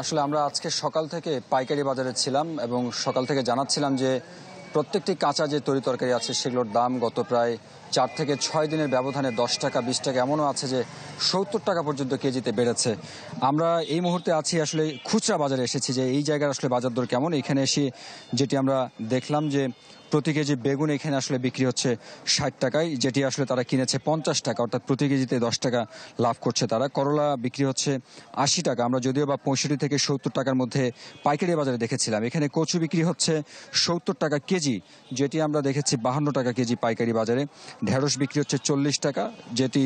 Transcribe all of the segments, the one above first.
আসলে আমরা আজকে সকাল থেকে পাইকারি বাজারে ছিলাম এবং সকাল থেকে জানাচ্ছিলাম যে প্রত্যেকটি কাঁচা যে তরি তরকারি আছে সেগুলোর দাম গত প্রায় চার থেকে ছয় দিনের ব্যবধানে দশ টাকা বিশ টাকা এমনও আছে যে সত্তর টাকা পর্যন্ত কেজিতে বেড়েছে আমরা এই মুহূর্তে আছি আসলে খুচরা বাজারে এসেছি যে এই জায়গার আসলে বাজার দর কেমন এখানে এসে যেটি আমরা দেখলাম যে প্রতি কেজি বেগুন এখানে আসলে বিক্রি হচ্ছে ষাট টাকায় যেটি আসলে তারা কিনেছে পঞ্চাশ টাকা অর্থাৎ প্রতি কেজিতে দশ টাকা লাভ করছে তারা করলা বিক্রি হচ্ছে আশি টাকা আমরা যদিও বা পঁয়ষট্টি থেকে সত্তর টাকার মধ্যে পাইকারি বাজারে দেখেছিলাম এখানে কচু বিক্রি হচ্ছে সত্তর টাকা কেজি যেটি আমরা দেখেছি বাহান্ন টাকা কেজি পাইকারি বাজারে ঢেঁড়স বিক্রি হচ্ছে চল্লিশ টাকা যেটি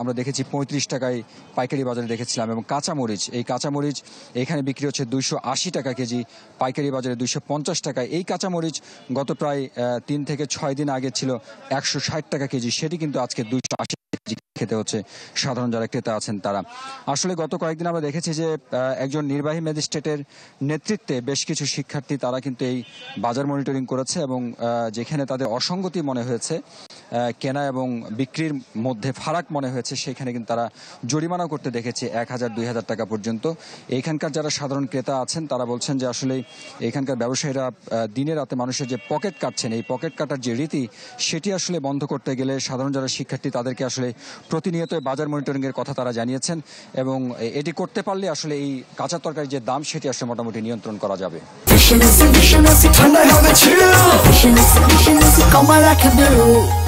আমরা দেখেছি পঁয়ত্রিশ টাকায় পাইকারি বাজারে দেখেছিলাম এবং কাঁচামরিচ এই কাঁচামরিচ এখানে বিক্রি হচ্ছে দুইশো আশি টাকা কেজি পাইকারি বাজারে দুইশো পঞ্চাশ টাকা এই কাঁচামরিচ গত প্রায় তিন থেকে ছয় দিন আগে ছিল একশো ষাট টাকা কেজি সেটি কিন্তু আজকে দুইশো আশি কেজি খেতে হচ্ছে সাধারণ যারা ক্রেতা আছেন তারা আসলে গত কয়েকদিন আমরা দেখেছি যে একজন নির্বাহী ম্যাজিস্ট্রেটের নেতৃত্বে বেশ কিছু শিক্ষার্থী তারা কিন্তু এই বাজার মনিটরিং করেছে এবং যেখানে তাদের অসঙ্গতি মনে হয়েছে কেনা এবং বিক্রির মধ্যে ফারাক মনে হয়েছে সেখানে কিন্তু তারা জরিমানা করতে দেখেছে এক হাজার দুই হাজার টাকা পর্যন্ত এখানকার যারা সাধারণ ক্রেতা আছেন তারা বলছেন যে আসলে এখানকার ব্যবসায়ীরা দিনে রাতে মানুষের যে পকেট কাটছেন এই পকেট কাটার যে রীতি সেটি আসলে বন্ধ করতে গেলে সাধারণ যারা শিক্ষার্থী তাদেরকে আসলে প্রতিনিয়ত বাজার মনিটরিংয়ের কথা তারা জানিয়েছেন এবং এটি করতে পারলে আসলে এই কাঁচা তরকারির যে দাম সেটি আসলে মোটামুটি নিয়ন্ত্রণ করা যাবে ঠান্ডা হবে